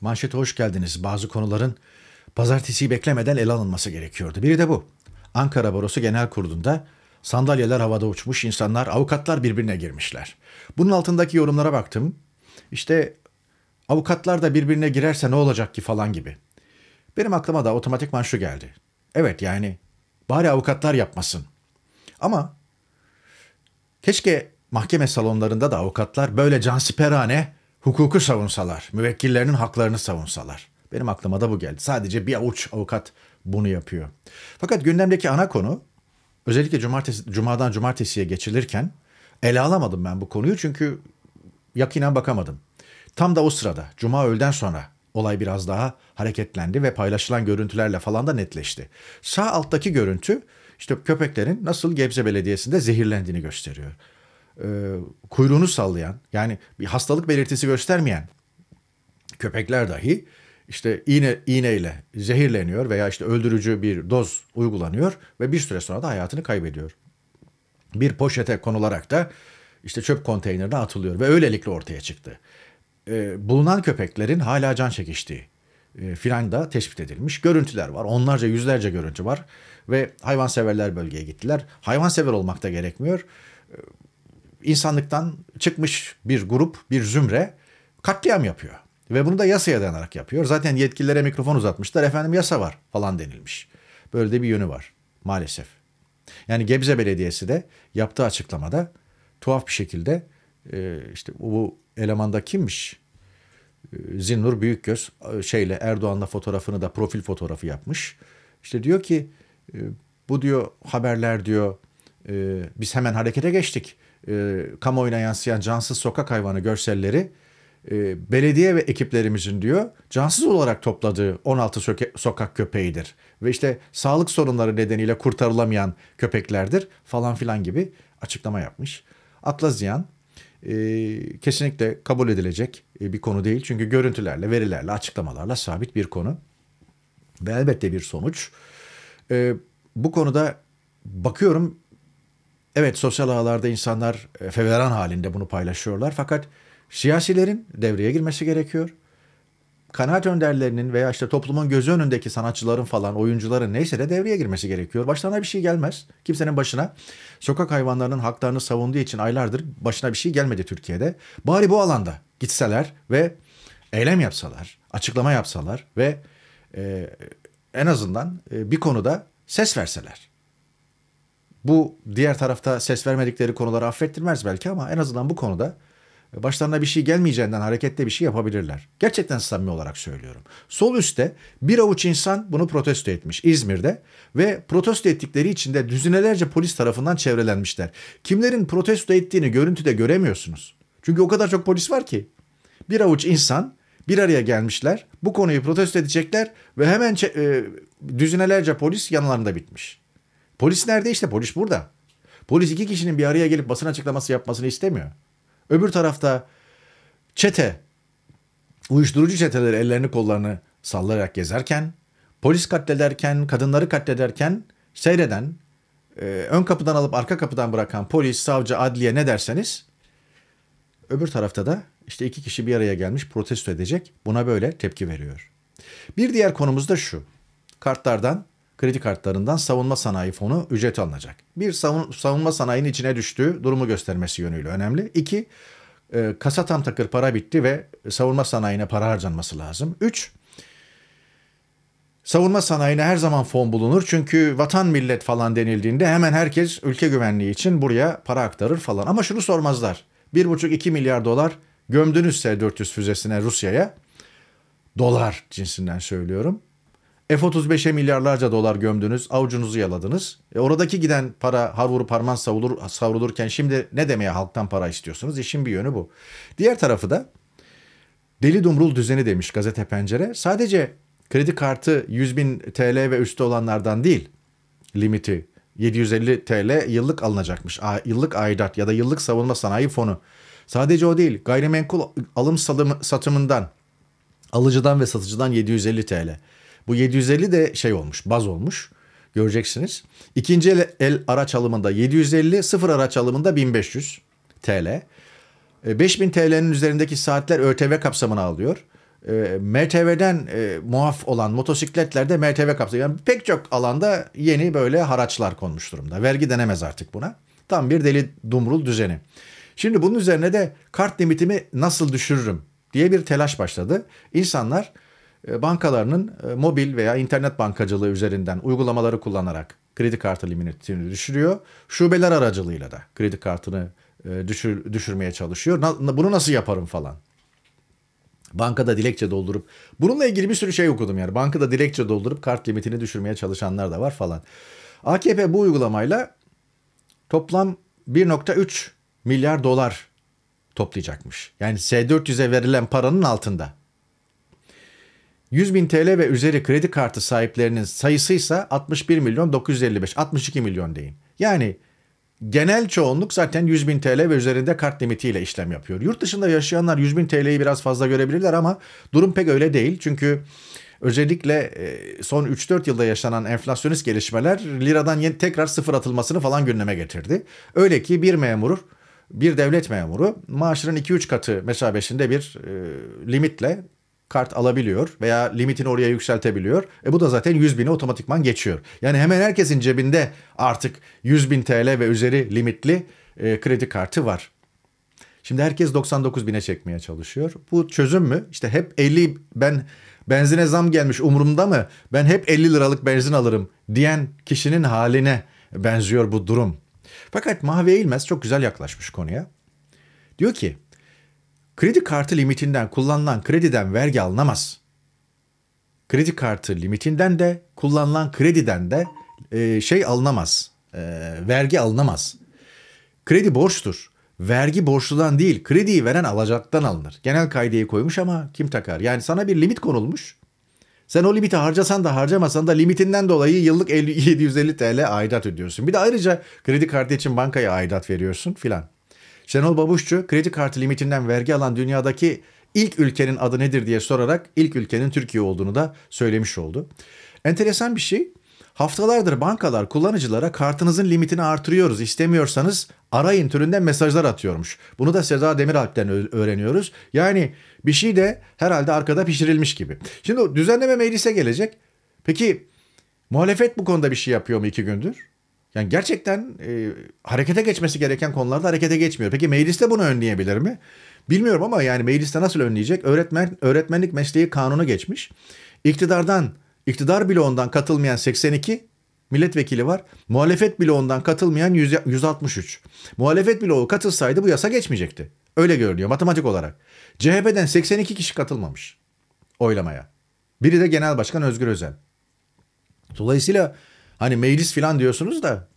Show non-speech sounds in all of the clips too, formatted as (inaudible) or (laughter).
Manşete hoş geldiniz. Bazı konuların pazartesiyi beklemeden ele alınması gerekiyordu. Biri de bu. Ankara Barosu Genel Kurulu'nda sandalyeler havada uçmuş, insanlar, avukatlar birbirine girmişler. Bunun altındaki yorumlara baktım. İşte avukatlar da birbirine girerse ne olacak ki falan gibi. Benim aklıma da otomatikman şu geldi. Evet yani bari avukatlar yapmasın. Ama keşke mahkeme salonlarında da avukatlar böyle cansiperane hukuku savunsalar, müvekkillerinin haklarını savunsalar. Benim aklıma da bu geldi. Sadece bir avuç avukat bunu yapıyor. Fakat gündemdeki ana konu özellikle cumartesi, cumadan cumartesiye geçilirken ele alamadım ben bu konuyu çünkü yakinen bakamadım. Tam da o sırada cuma öğleden sonra olay biraz daha hareketlendi ve paylaşılan görüntülerle falan da netleşti. Sağ alttaki görüntü işte köpeklerin nasıl Gebze Belediyesi'nde zehirlendiğini gösteriyor e, kuyruğunu sallayan yani bir hastalık belirtisi göstermeyen köpekler dahi işte iğne iğneyle zehirleniyor veya işte öldürücü bir doz uygulanıyor ve bir süre sonra da hayatını kaybediyor. Bir poşete konularak da işte çöp konteynerine atılıyor ve öylelikle ortaya çıktı. Ee, bulunan köpeklerin hala can çekiştiği e, filan da tespit edilmiş. Görüntüler var. Onlarca yüzlerce görüntü var. Ve hayvanseverler bölgeye gittiler. Hayvansever olmak da gerekmiyor insanlıktan çıkmış bir grup, bir zümre katliam yapıyor. Ve bunu da yasaya dayanarak yapıyor. Zaten yetkililere mikrofon uzatmışlar. Efendim yasa var falan denilmiş. Böyle de bir yönü var maalesef. Yani Gebze Belediyesi de yaptığı açıklamada tuhaf bir şekilde e, işte bu elemanda kimmiş? E, Zinnur Büyükgöz e, şeyle Erdoğan'la fotoğrafını da profil fotoğrafı yapmış. İşte diyor ki e, bu diyor haberler diyor e, biz hemen harekete geçtik. E, kamuoyuna yansıyan cansız sokak hayvanı görselleri e, belediye ve ekiplerimizin diyor cansız olarak topladığı 16 soke, sokak köpeğidir. Ve işte sağlık sorunları nedeniyle kurtarılamayan köpeklerdir falan filan gibi açıklama yapmış. Akla ziyan e, kesinlikle kabul edilecek e, bir konu değil. Çünkü görüntülerle, verilerle, açıklamalarla sabit bir konu. Ve elbette bir sonuç. E, bu konuda bakıyorum Evet sosyal ağlarda insanlar e, feveran halinde bunu paylaşıyorlar fakat siyasilerin devreye girmesi gerekiyor. Kanaat önderlerinin veya işte toplumun gözü önündeki sanatçıların falan oyuncuların neyse de devreye girmesi gerekiyor. Başlarına bir şey gelmez. Kimsenin başına sokak hayvanlarının haklarını savunduğu için aylardır başına bir şey gelmedi Türkiye'de. Bari bu alanda gitseler ve eylem yapsalar, açıklama yapsalar ve e, en azından e, bir konuda ses verseler. Bu diğer tarafta ses vermedikleri konuları affettirmez belki ama en azından bu konuda e, başlarına bir şey gelmeyeceğinden hareketle bir şey yapabilirler. Gerçekten samimi olarak söylüyorum. Sol üstte bir avuç insan bunu protesto etmiş İzmir'de ve protesto ettikleri için de düzinelerce polis tarafından çevrelenmişler. Kimlerin protesto ettiğini görüntüde göremiyorsunuz. Çünkü o kadar çok polis var ki. Bir avuç insan bir araya gelmişler. Bu konuyu protesto edecekler ve hemen e, düzinelerce polis yanlarında bitmiş. Polis nerede işte polis burada. Polis iki kişinin bir araya gelip basın açıklaması yapmasını istemiyor. Öbür tarafta çete, uyuşturucu çeteleri ellerini kollarını sallayarak gezerken, polis katlederken, kadınları katlederken seyreden, e, ön kapıdan alıp arka kapıdan bırakan polis, savcı, adliye ne derseniz öbür tarafta da işte iki kişi bir araya gelmiş protesto edecek buna böyle tepki veriyor. Bir diğer konumuz da şu. Kartlardan kredi kartlarından savunma sanayi fonu ücret alınacak. Bir savun, savunma sanayinin içine düştüğü durumu göstermesi yönüyle önemli. İki, e, kasa tam takır para bitti ve savunma sanayine para harcanması lazım. Üç, savunma sanayine her zaman fon bulunur. Çünkü vatan millet falan denildiğinde hemen herkes ülke güvenliği için buraya para aktarır falan. Ama şunu sormazlar. 1,5-2 milyar dolar gömdünüz S-400 füzesine Rusya'ya. Dolar cinsinden söylüyorum. F-35'e milyarlarca dolar gömdünüz, avucunuzu yaladınız. E oradaki giden para har vurup parman savulur, savrulurken şimdi ne demeye halktan para istiyorsunuz? İşin bir yönü bu. Diğer tarafı da deli dumrul düzeni demiş gazete pencere. Sadece kredi kartı 100 bin TL ve üstü olanlardan değil limiti 750 TL yıllık alınacakmış. A, yıllık aidat ya da yıllık savunma sanayi fonu. Sadece o değil gayrimenkul alım satımından alıcıdan ve satıcıdan 750 TL. Bu 750 de şey olmuş baz olmuş göreceksiniz. İkinci el, el araç alımında 750 sıfır araç alımında 1500 TL. 5000 TL'nin üzerindeki saatler ÖTV kapsamına alıyor. E, MTV'den e, muaf olan motosikletlerde MTV kapsamı. Yani pek çok alanda yeni böyle haraçlar konmuş durumda. Vergi denemez artık buna. Tam bir deli dumrul düzeni. Şimdi bunun üzerine de kart limitimi nasıl düşürürüm diye bir telaş başladı. İnsanlar e, bankalarının e, mobil veya internet bankacılığı üzerinden uygulamaları kullanarak kredi kartı limitini düşürüyor. Şubeler aracılığıyla da kredi kartını e, düşür, düşürmeye çalışıyor. Bunu nasıl yaparım falan. Bankada dilekçe doldurup bununla ilgili bir sürü şey okudum yani. Bankada dilekçe doldurup kart limitini düşürmeye çalışanlar da var falan. AKP bu uygulamayla toplam 1.3 milyar dolar toplayacakmış. Yani S400'e verilen paranın altında. 100 bin TL ve üzeri kredi kartı sahiplerinin sayısı ise 61 milyon 955, 62 milyon diyeyim. Yani genel çoğunluk zaten 100 bin TL ve üzerinde kart limitiyle işlem yapıyor. Yurt dışında yaşayanlar 100 bin TL'yi biraz fazla görebilirler ama durum pek öyle değil. Çünkü özellikle e, son 3-4 yılda yaşanan enflasyonist gelişmeler liradan tekrar sıfır atılmasını falan gündeme getirdi. Öyle ki bir memur bir devlet memuru maaşının 2-3 katı mesabesinde bir e, limitle kart alabiliyor veya limitini oraya yükseltebiliyor. E bu da zaten 100 bin'e otomatikman geçiyor. Yani hemen herkesin cebinde artık 100 bin TL ve üzeri limitli e, kredi kartı var. Şimdi herkes 99 bine çekmeye çalışıyor. Bu çözüm mü? İşte hep 50 ben benzine zam gelmiş umurumda mı? Ben hep 50 liralık benzin alırım diyen kişinin haline benziyor bu durum. Fakat Mahve İlmez çok güzel yaklaşmış konuya. Diyor ki Kredi kartı limitinden kullanılan krediden vergi alınamaz. Kredi kartı limitinden de kullanılan krediden de e, şey alınamaz. E, vergi alınamaz. Kredi borçtur. Vergi borçludan değil, krediyi veren alacaktan alınır. Genel kaideyi koymuş ama kim takar? Yani sana bir limit konulmuş. Sen o limiti harcasan da harcamasan da limitinden dolayı yıllık 50 750 (laughs) TL aidat ödüyorsun. Bir de ayrıca kredi kartı için bankaya aidat veriyorsun filan. Şenol Babuşçu kredi kartı limitinden vergi alan dünyadaki ilk ülkenin adı nedir diye sorarak ilk ülkenin Türkiye olduğunu da söylemiş oldu. Enteresan bir şey. Haftalardır bankalar kullanıcılara kartınızın limitini artırıyoruz istemiyorsanız arayın türünden mesajlar atıyormuş. Bunu da Seza Demiralp'ten öğreniyoruz. Yani bir şey de herhalde arkada pişirilmiş gibi. Şimdi düzenleme meclise gelecek. Peki muhalefet bu konuda bir şey yapıyor mu iki gündür? Yani gerçekten e, harekete geçmesi gereken konularda harekete geçmiyor. Peki mecliste bunu önleyebilir mi? Bilmiyorum ama yani mecliste nasıl önleyecek? Öğretmen öğretmenlik mesleği kanunu geçmiş. İktidardan iktidar bloğundan katılmayan 82 milletvekili var. Muhalefet bloğundan katılmayan 100, 163. Muhalefet bloğu katılsaydı bu yasa geçmeyecekti. Öyle görünüyor matematik olarak. CHP'den 82 kişi katılmamış oylamaya. Biri de Genel Başkan Özgür Özel. Dolayısıyla Hani meclis filan diyorsunuz da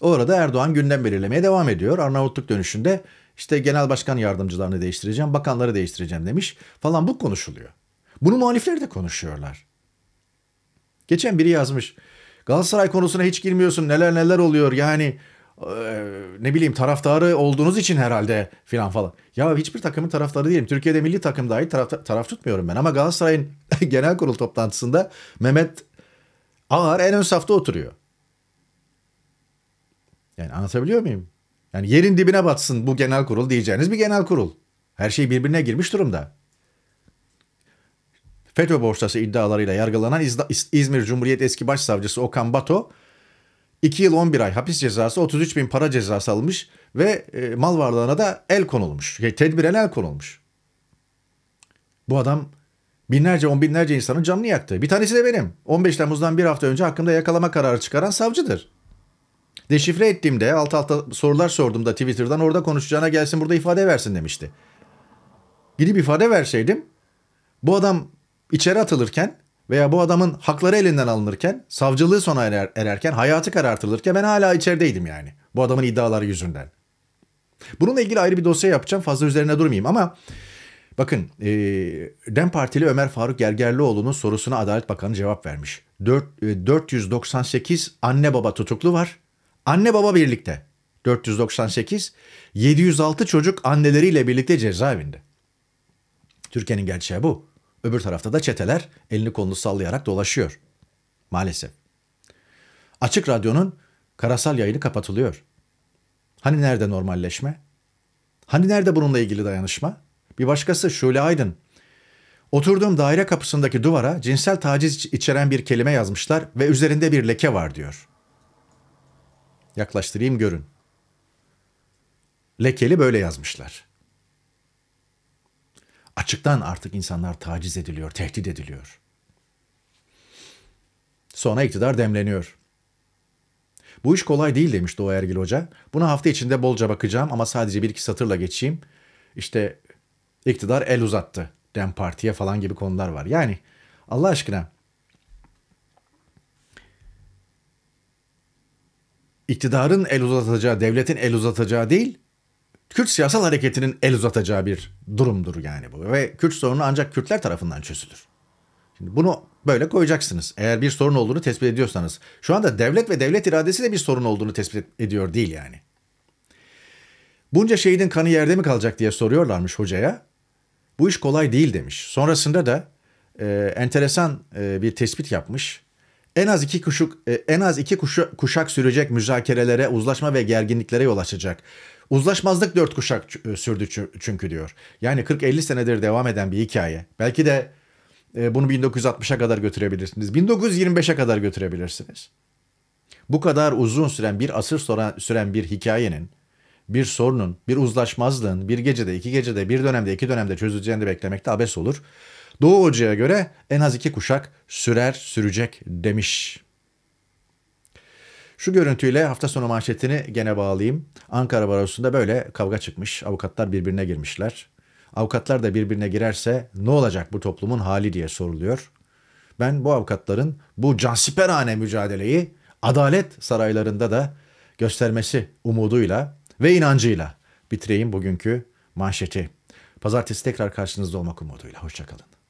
orada Erdoğan gündem belirlemeye devam ediyor. Arnavutluk dönüşünde işte genel başkan yardımcılarını değiştireceğim, bakanları değiştireceğim demiş falan bu konuşuluyor. Bunu muhalifler de konuşuyorlar. Geçen biri yazmış. Galatasaray konusuna hiç girmiyorsun neler neler oluyor yani e, ne bileyim taraftarı olduğunuz için herhalde filan falan. Ya hiçbir takımın taraftarı değilim. Türkiye'de milli takım dahi taraf, taraf tutmuyorum ben ama Galatasaray'ın (laughs) genel kurul toplantısında Mehmet Ağar en ön safta oturuyor. Yani anlatabiliyor muyum? Yani yerin dibine batsın bu genel kurul diyeceğiniz bir genel kurul. Her şey birbirine girmiş durumda. FETÖ borçlası iddialarıyla yargılanan İzmir Cumhuriyet eski başsavcısı Okan Bato 2 yıl 11 ay hapis cezası 33 bin para cezası almış ve e, mal varlığına da el konulmuş. Şey, Tedbiren el konulmuş. Bu adam Binlerce on binlerce insanın canını yaktı. Bir tanesi de benim. 15 Temmuz'dan bir hafta önce hakkında yakalama kararı çıkaran savcıdır. Deşifre ettiğimde alt alta sorular sorduğumda Twitter'dan orada konuşacağına gelsin burada ifade versin demişti. Gidip ifade verseydim bu adam içeri atılırken veya bu adamın hakları elinden alınırken savcılığı sona erer, ererken hayatı karartılırken ben hala içerideydim yani. Bu adamın iddiaları yüzünden. Bununla ilgili ayrı bir dosya yapacağım fazla üzerine durmayayım ama Bakın e, DEM Partili Ömer Faruk Gergerlioğlu'nun sorusuna Adalet Bakanı cevap vermiş. 4, e, 498 anne baba tutuklu var. Anne baba birlikte. 498, 706 çocuk anneleriyle birlikte cezaevinde. Türkiye'nin gerçeği bu. Öbür tarafta da çeteler elini kolunu sallayarak dolaşıyor. Maalesef. Açık Radyo'nun karasal yayını kapatılıyor. Hani nerede normalleşme? Hani nerede bununla ilgili dayanışma? Bir başkası Şule Aydın. Oturduğum daire kapısındaki duvara cinsel taciz içeren bir kelime yazmışlar ve üzerinde bir leke var diyor. Yaklaştırayım görün. Lekeli böyle yazmışlar. Açıktan artık insanlar taciz ediliyor, tehdit ediliyor. Sonra iktidar demleniyor. Bu iş kolay değil demiş Doğa Ergil Hoca. Buna hafta içinde bolca bakacağım ama sadece bir iki satırla geçeyim. İşte iktidar el uzattı Dem Parti'ye falan gibi konular var. Yani Allah aşkına iktidarın el uzatacağı, devletin el uzatacağı değil, Kürt siyasal hareketinin el uzatacağı bir durumdur yani bu. Ve Kürt sorunu ancak Kürtler tarafından çözülür. Şimdi bunu böyle koyacaksınız. Eğer bir sorun olduğunu tespit ediyorsanız. Şu anda devlet ve devlet iradesi de bir sorun olduğunu tespit ediyor değil yani. Bunca şehidin kanı yerde mi kalacak diye soruyorlarmış hocaya. Bu iş kolay değil demiş. Sonrasında da e, enteresan e, bir tespit yapmış. En az iki kuşuk e, en az iki kuşa, kuşak sürecek müzakerelere, uzlaşma ve gerginliklere yol açacak. Uzlaşmazlık dört kuşak e, sürdü çünkü diyor. Yani 40-50 senedir devam eden bir hikaye. Belki de e, bunu 1960'a kadar götürebilirsiniz. 1925'e kadar götürebilirsiniz. Bu kadar uzun süren bir asır sonra süren bir hikayenin bir sorunun, bir uzlaşmazlığın bir gecede, iki gecede, bir dönemde, iki dönemde çözüleceğini beklemekte abes olur. Doğu Hoca'ya göre en az iki kuşak sürer sürecek demiş. Şu görüntüyle hafta sonu manşetini gene bağlayayım. Ankara Barosu'nda böyle kavga çıkmış. Avukatlar birbirine girmişler. Avukatlar da birbirine girerse ne olacak bu toplumun hali diye soruluyor. Ben bu avukatların bu cansiperane mücadeleyi adalet saraylarında da göstermesi umuduyla ve inancıyla bitireyim bugünkü manşeti. Pazartesi tekrar karşınızda olmak umuduyla. Hoşçakalın.